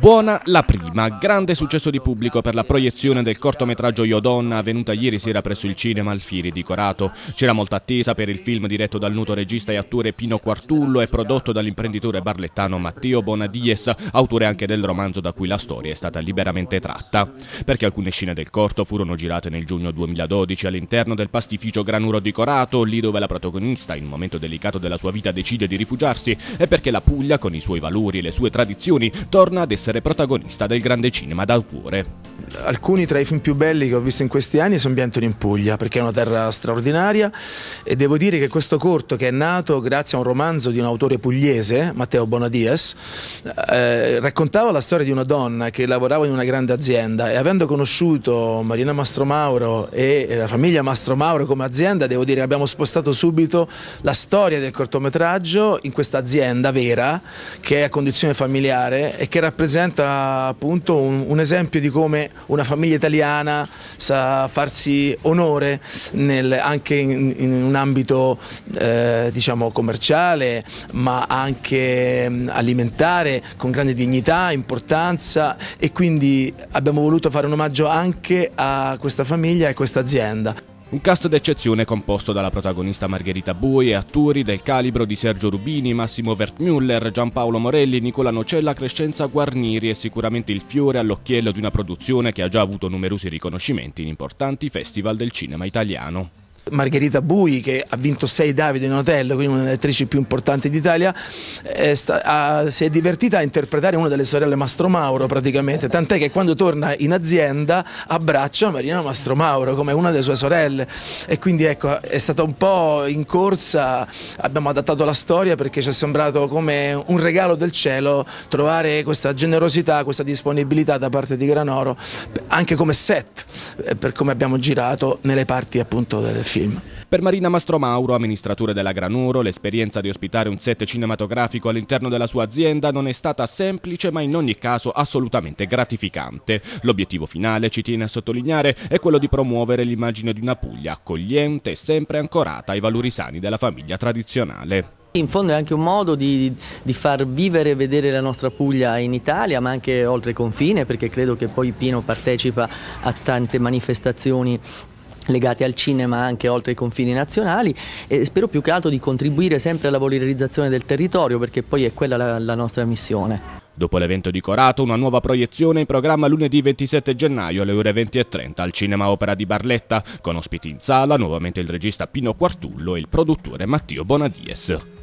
Buona la prima, grande successo di pubblico per la proiezione del cortometraggio Io Donna avvenuta ieri sera presso il cinema Alfieri di Corato. C'era molta attesa per il film diretto dal nuto regista e attore Pino Quartullo e prodotto dall'imprenditore barlettano Matteo Bonadies, autore anche del romanzo da cui la storia è stata liberamente tratta. Perché alcune scene del corto furono girate nel giugno 2012 all'interno del pastificio Granuro di Corato, lì dove la protagonista in un momento delicato della sua vita decide di rifugiarsi, e perché la Puglia con i suoi valori e le sue tradizioni torna ad essere protagonista del grande cinema d'autore alcuni tra i film più belli che ho visto in questi anni sono ambientati in Puglia, perché è una terra straordinaria e devo dire che questo corto che è nato grazie a un romanzo di un autore pugliese, Matteo Bonadies, eh, raccontava la storia di una donna che lavorava in una grande azienda e avendo conosciuto Marina Mastromauro e la famiglia Mastromauro come azienda, devo dire che abbiamo spostato subito la storia del cortometraggio in questa azienda vera che è a condizione familiare e che rappresenta appunto un, un esempio di come una famiglia italiana sa farsi onore nel, anche in, in, un ambito eh, diciamo commerciale ma anche alimentare con grande dignità, importanza e quindi abbiamo voluto fare un omaggio anche a questa famiglia e a questa azienda. Un cast d'eccezione composto dalla protagonista Margherita Bui e attori del calibro di Sergio Rubini, Massimo Wertmüller, Giampaolo Morelli, Nicola Nocella, Crescenza Guarniri è sicuramente il fiore all'occhiello di una produzione che ha già avuto numerosi riconoscimenti in importanti festival del cinema italiano. Margherita Bui che ha vinto 6 Davide in hotel, quindi una delle attrici più importanti d'Italia, eh, si è divertita a interpretare una delle sorelle Mastro Mauro praticamente, tant'è che quando torna in azienda abbraccia Marina Mastro Mauro come una delle sue sorelle e quindi ecco è stata un po' in corsa, abbiamo adattato la storia perché ci è sembrato come un regalo del cielo trovare questa generosità, questa disponibilità da parte di Granoro anche come set eh, per come abbiamo girato nelle parti appunto del film film. Per Marina Mastromauro, amministratore della Granuro, l'esperienza di ospitare un set cinematografico all'interno della sua azienda non è stata semplice ma in ogni caso assolutamente gratificante. L'obiettivo finale, ci tiene a sottolineare, è quello di promuovere l'immagine di una Puglia accogliente e sempre ancorata ai valori sani della famiglia tradizionale. In fondo è anche un modo di, di, far vivere e vedere la nostra Puglia in Italia, ma anche oltre confine, perché credo che poi Pino partecipa a tante manifestazioni legati al cinema anche oltre i confini nazionali e spero più che altro di contribuire sempre alla valorizzazione del territorio perché poi è quella la, la nostra missione. Dopo l'evento di Corato, una nuova proiezione in programma lunedì 27 gennaio alle ore 20.30 al Cinema Opera di Barletta, con ospiti in sala nuovamente il regista Pino Quartullo e il produttore Matteo Bonadies.